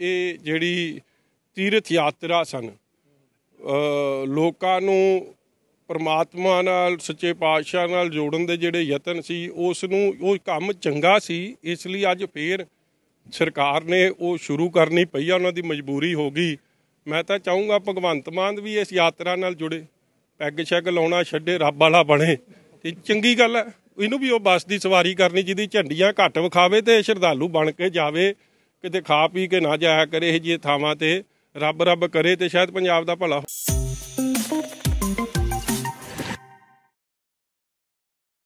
ਇਹ ਜਿਹੜੀ ਤੀਰਥ ਯਾਤਰਾ ਸਨ ਲੋਕਾਂ ਨੂੰ ਪਰਮਾਤਮਾ ਨਾਲ ਸੱਚੇ ਪਾਤਸ਼ਾਹ ਨਾਲ ਜੋੜਨ ਦੇ ਜਿਹੜੇ ਯਤਨ ਸੀ ਉਸ ਨੂੰ ਉਹ ਕੰਮ ਚੰਗਾ ਸੀ ਇਸ ਲਈ ਅੱਜ ਫੇਰ ਸਰਕਾਰ ਨੇ ਉਹ ਸ਼ੁਰੂ ਕਰਨੀ ਪਈ ਆ ਉਹਨਾਂ ਦੀ ਮਜਬੂਰੀ ਹੋ ਗਈ ਮੈਂ ਤਾਂ ਚਾਹੂੰਗਾ ਭਗਵੰਤ ਮਾਨ ਵੀ ਇਸ ਯਾਤਰਾ ਨਾਲ ਜੁੜੇ ਪੈਗ ਸ਼ੈਗ ਲਾਉਣਾ ਛੱਡੇ ਰੱਬ ਵਾਲਾ ਬਣੇ ਤੇ ਚੰਗੀ ਗੱਲ ਹੈ ਇਹਨੂੰ ਵੀ ਉਹ ਬਸ ਦੀ ਸਵਾਰੀ ਕਰਨੀ ਜਿਹਦੀ ਝੰਡੀਆਂ ਘੱਟ ਵਿਖਾਵੇ ਤੇ ਸ਼ਰਧਾਲੂ ਬਣ ਕੇ ਜਾਵੇ ਕਿਤੇ ਖਾ ਪੀ ਕੇ ਨਾ ਜਾਇਆ ਕਰੇ ਇਹ ਜੀ ਥਾਵਾਂ ਤੇ ਰੱਬ ਰੱਬ ਕਰੇ ਤੇ ਸ਼ਾਇਦ ਪੰਜਾਬ ਦਾ ਭਲਾ ਹੋਵੇ